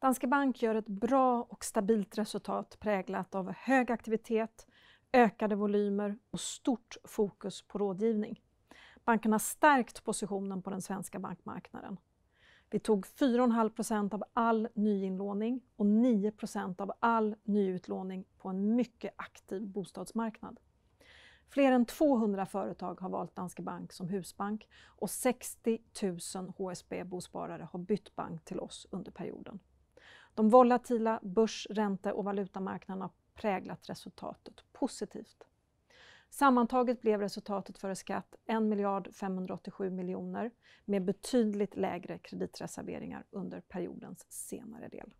Danske Bank gör ett bra och stabilt resultat präglat av hög aktivitet, ökade volymer och stort fokus på rådgivning. Banken har stärkt positionen på den svenska bankmarknaden. Vi tog 4,5 av all nyinlåning och 9 av all nyutlåning på en mycket aktiv bostadsmarknad. Fler än 200 företag har valt Danske Bank som husbank och 60 000 HSB-bosparare har bytt bank till oss under perioden. De volatila börs-, ränte och valutamarknaderna har präglat resultatet positivt. Sammantaget blev resultatet före skatt 1 miljard 587 miljoner med betydligt lägre kreditreserveringar under periodens senare del.